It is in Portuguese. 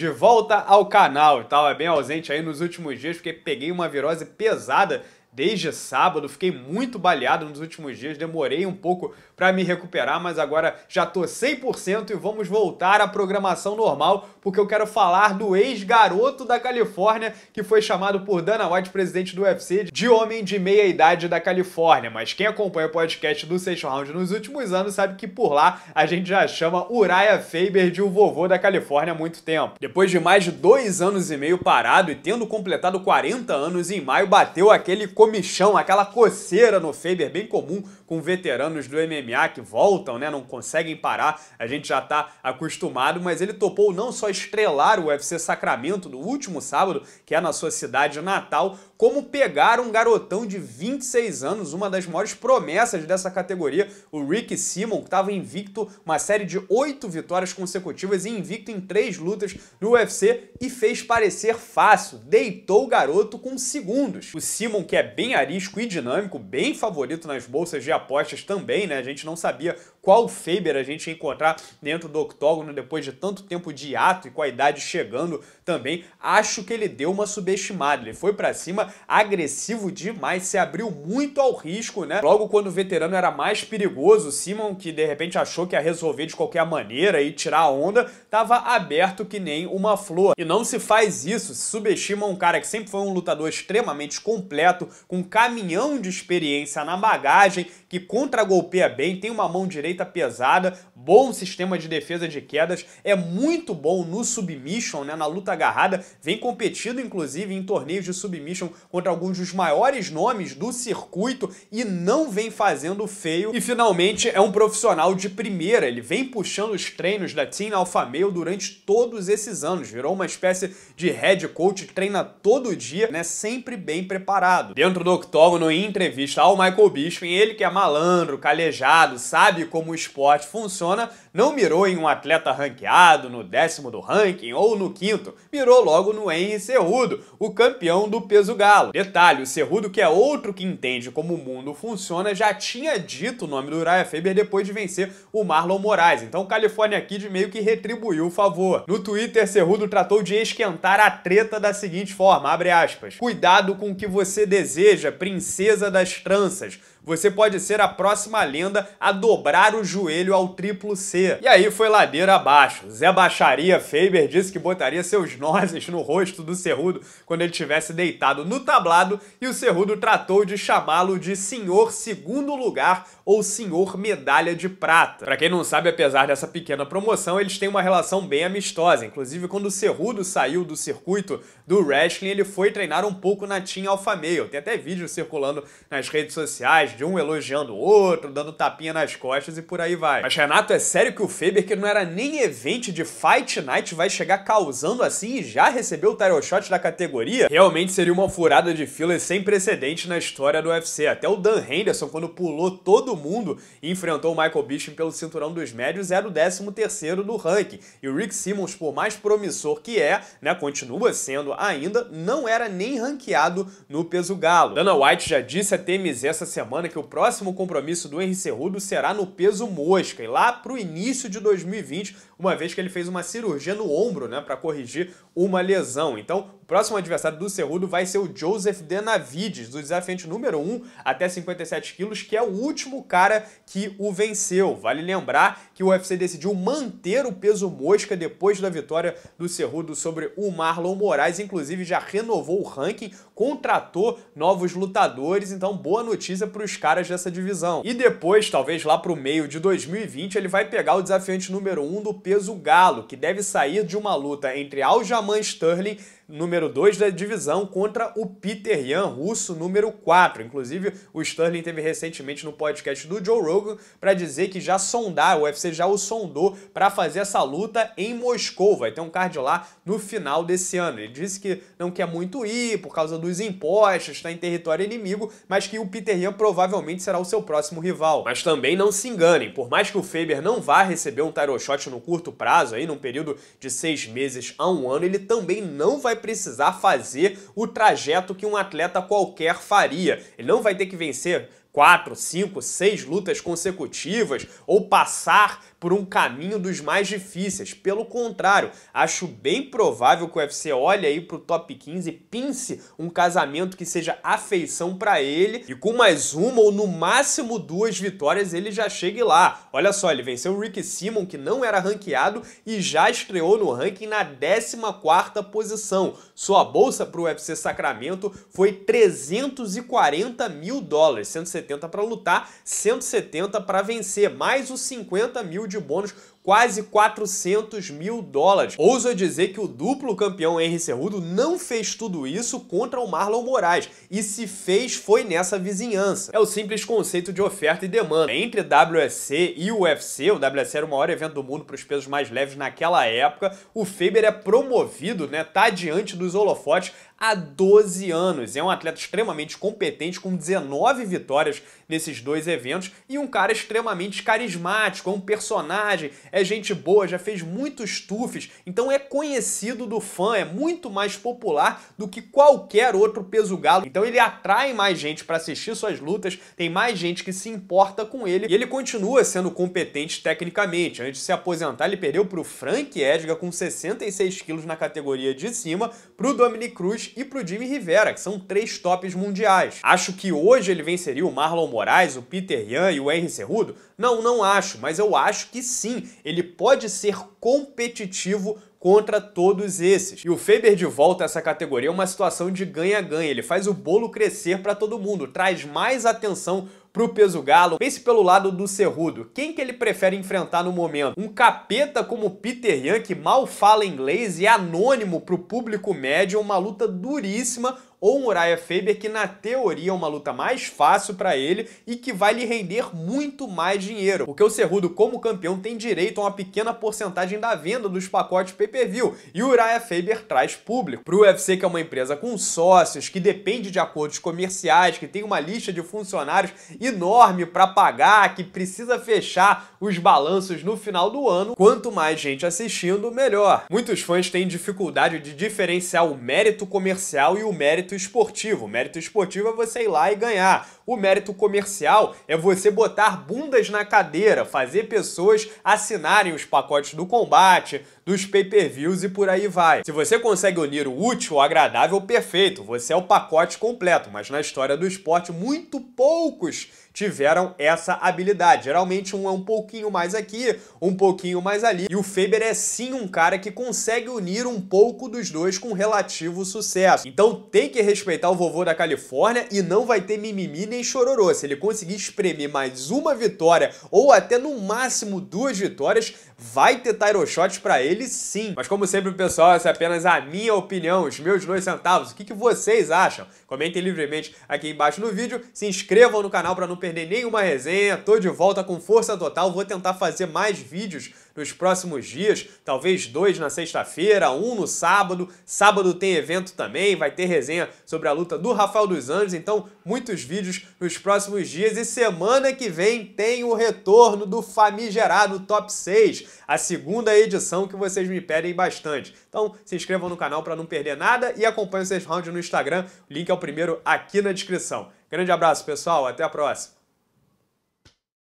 de volta ao canal e tal. É bem ausente aí nos últimos dias, porque peguei uma virose pesada desde sábado, fiquei muito baleado nos últimos dias, demorei um pouco para me recuperar, mas agora já tô 100% e vamos voltar à programação normal, porque eu quero falar do ex-garoto da Califórnia que foi chamado por Dana White, presidente do UFC, de homem de meia idade da Califórnia. Mas quem acompanha o podcast do Sexto Round nos últimos anos sabe que por lá a gente já chama Uriah Faber de o vovô da Califórnia há muito tempo. Depois de mais de dois anos e meio parado e tendo completado 40 anos em maio, bateu aquele comichão, aquela coceira no Faber, bem comum com veteranos do MMA que voltam, né? Não conseguem parar, a gente já tá acostumado, mas ele topou não só estrelar o UFC Sacramento no último sábado, que é na sua cidade natal, como pegar um garotão de 26 anos, uma das maiores promessas dessa categoria, o Rick Simon, que estava invicto uma série de oito vitórias consecutivas e invicto em três lutas no UFC e fez parecer fácil, deitou o garoto com segundos. O Simon, que é bem arisco e dinâmico, bem favorito nas bolsas de apostas também, né? A gente não sabia qual Faber a gente encontrar dentro do octógono depois de tanto tempo de ato e com a idade chegando também. Acho que ele deu uma subestimada. Ele foi para cima agressivo demais, se abriu muito ao risco, né? Logo quando o veterano era mais perigoso, Simon, que de repente achou que ia resolver de qualquer maneira e tirar a onda, tava aberto que nem uma flor. E não se faz isso, se subestima um cara que sempre foi um lutador extremamente completo, com um caminhão de experiência na bagagem, que contra-golpeia bem, tem uma mão direita feita pesada, bom sistema de defesa de quedas, é muito bom no submission, né, na luta agarrada, vem competindo inclusive em torneios de submission contra alguns dos maiores nomes do circuito e não vem fazendo feio. E finalmente é um profissional de primeira, ele vem puxando os treinos da Team Alpha Male durante todos esses anos, virou uma espécie de head coach, treina todo dia, né, sempre bem preparado. Dentro do octógono, em entrevista ao Michael Bisping, ele que é malandro, calejado, sabe como o esporte funciona, Barcelona não mirou em um atleta ranqueado no décimo do ranking ou no quinto, mirou logo no Henry Cerrudo, o campeão do peso galo. Detalhe, o Cerrudo, que é outro que entende como o mundo funciona, já tinha dito o nome do Uriah Faber depois de vencer o Marlon Moraes, então o California Kid meio que retribuiu o favor. No Twitter, Cerrudo tratou de esquentar a treta da seguinte forma, abre aspas, cuidado com o que você deseja, princesa das tranças, você pode ser a próxima lenda a dobrar o joelho ao triplo C. E aí foi ladeira abaixo. Zé Baixaria Faber disse que botaria seus nozes no rosto do Cerrudo quando ele tivesse deitado no tablado e o Cerrudo tratou de chamá-lo de senhor segundo lugar ou Senhor Medalha de Prata. Para quem não sabe, apesar dessa pequena promoção, eles têm uma relação bem amistosa. Inclusive, quando o Cerrudo saiu do circuito do wrestling, ele foi treinar um pouco na Team Alpha Male. Tem até vídeo circulando nas redes sociais de um elogiando o outro, dando tapinha nas costas e por aí vai. Mas Renato, é sério que o Faber, que não era nem evento de Fight Night, vai chegar causando assim e já recebeu o title shot da categoria? Realmente seria uma furada de fila sem precedente na história do UFC. Até o Dan Henderson, quando pulou todo mundo e enfrentou o Michael Bisping pelo cinturão dos médios, era o 13 do ranking. E o Rick Simmons, por mais promissor que é, né, continua sendo ainda, não era nem ranqueado no peso galo. Dana White já disse a TMZ essa semana que o próximo compromisso do Henry Cerrudo será no peso mosca, e lá pro início de 2020 uma vez que ele fez uma cirurgia no ombro, né, para corrigir uma lesão. Então, o próximo adversário do Cerrudo vai ser o Joseph Denavides, do desafiante número 1 até 57 quilos, que é o último cara que o venceu. Vale lembrar que o UFC decidiu manter o peso mosca depois da vitória do Cerrudo sobre o Marlon Moraes, inclusive já renovou o ranking, contratou novos lutadores, então boa notícia para os caras dessa divisão. E depois, talvez lá para o meio de 2020, ele vai pegar o desafiante número 1 do peso peso galo, que deve sair de uma luta entre Aljamain Sterling número 2 da divisão, contra o Peter Yan, russo número 4. Inclusive, o Sterling teve recentemente no podcast do Joe Rogan para dizer que já sondar, o UFC já o sondou para fazer essa luta em Moscou. Vai ter um card lá no final desse ano. Ele disse que não quer muito ir por causa dos impostos, está em território inimigo, mas que o Peter Yan provavelmente será o seu próximo rival. Mas também não se enganem, por mais que o Faber não vá receber um title shot no curto prazo, aí num período de seis meses a um ano, ele também não vai precisar fazer o trajeto que um atleta qualquer faria. Ele não vai ter que vencer quatro, cinco, seis lutas consecutivas ou passar por um caminho dos mais difíceis. Pelo contrário, acho bem provável que o UFC olhe aí pro top 15 e pince um casamento que seja afeição para ele e com mais uma ou no máximo duas vitórias ele já chegue lá. Olha só, ele venceu o Rick Simon que não era ranqueado e já estreou no ranking na 14ª posição. Sua bolsa pro UFC Sacramento foi 340 mil dólares, 160 170 para lutar, 170 para vencer, mais os 50 mil de bônus quase 400 mil dólares. Ouso dizer que o duplo campeão Henry Cerrudo não fez tudo isso contra o Marlon Moraes, e se fez foi nessa vizinhança. É o simples conceito de oferta e demanda. Entre WSC e UFC, o WSC era o maior evento do mundo para os pesos mais leves naquela época, o Faber é promovido, né, tá diante dos holofotes há 12 anos. É um atleta extremamente competente, com 19 vitórias nesses dois eventos e um cara extremamente carismático, é um personagem, é gente boa, já fez muitos tufes, então é conhecido do fã, é muito mais popular do que qualquer outro peso galo. Então ele atrai mais gente para assistir suas lutas, tem mais gente que se importa com ele e ele continua sendo competente tecnicamente. Antes de se aposentar, ele perdeu para o Frank Edgar com 66 quilos na categoria de cima, para o Dominic Cruz e para o Jimmy Rivera, que são três tops mundiais. Acho que hoje ele venceria o Marlon Moraes Moraes, o Peter Yan e o Henry Cerrudo? Não, não acho, mas eu acho que sim, ele pode ser competitivo contra todos esses. E o Faber de volta a essa categoria é uma situação de ganha-ganha, ele faz o bolo crescer para todo mundo, traz mais atenção pro peso galo. Pense pelo lado do Cerrudo. Quem que ele prefere enfrentar no momento? Um capeta como Peter Young que mal fala inglês e é anônimo pro público médio, uma luta duríssima, ou um Uriah Faber, que na teoria é uma luta mais fácil para ele e que vai lhe render muito mais dinheiro. Porque o Cerrudo, como campeão, tem direito a uma pequena porcentagem da venda dos pacotes pay-per-view e o Uriah Faber traz público. Para o UFC, que é uma empresa com sócios, que depende de acordos comerciais, que tem uma lista de funcionários enorme para pagar, que precisa fechar os balanços no final do ano. Quanto mais gente assistindo, melhor. Muitos fãs têm dificuldade de diferenciar o mérito comercial e o mérito esportivo. O mérito esportivo é você ir lá e ganhar. O mérito comercial é você botar bundas na cadeira, fazer pessoas assinarem os pacotes do combate, dos pay-per-views e por aí vai. Se você consegue unir o útil, o agradável, perfeito, você é o pacote completo, mas na história do esporte muito poucos tiveram essa habilidade. Geralmente um é um pouquinho mais aqui, um pouquinho mais ali, e o Faber é sim um cara que consegue unir um pouco dos dois com relativo sucesso. Então tem que respeitar o vovô da Califórnia e não vai ter mimimi nem chororô. Se ele conseguir espremer mais uma vitória ou até no máximo duas vitórias, vai ter Tyro Shots para ele sim. Mas como sempre, pessoal, essa é apenas a minha opinião, os meus dois centavos. O que, que vocês acham? Comentem livremente aqui embaixo no vídeo, se inscrevam no canal para não perder nenhuma resenha. Tô de volta com força total. Vou tentar fazer mais vídeos nos próximos dias. Talvez dois na sexta-feira, um no sábado. Sábado tem evento também. Vai ter resenha sobre a luta do Rafael dos Anjos. Então, muitos vídeos nos próximos dias. E semana que vem tem o retorno do famigerado Top 6, a segunda edição que vocês me pedem bastante. Então, se inscrevam no canal para não perder nada e acompanhem o 6 Round no Instagram. O link é o primeiro aqui na descrição. Grande abraço, pessoal. Até a próxima.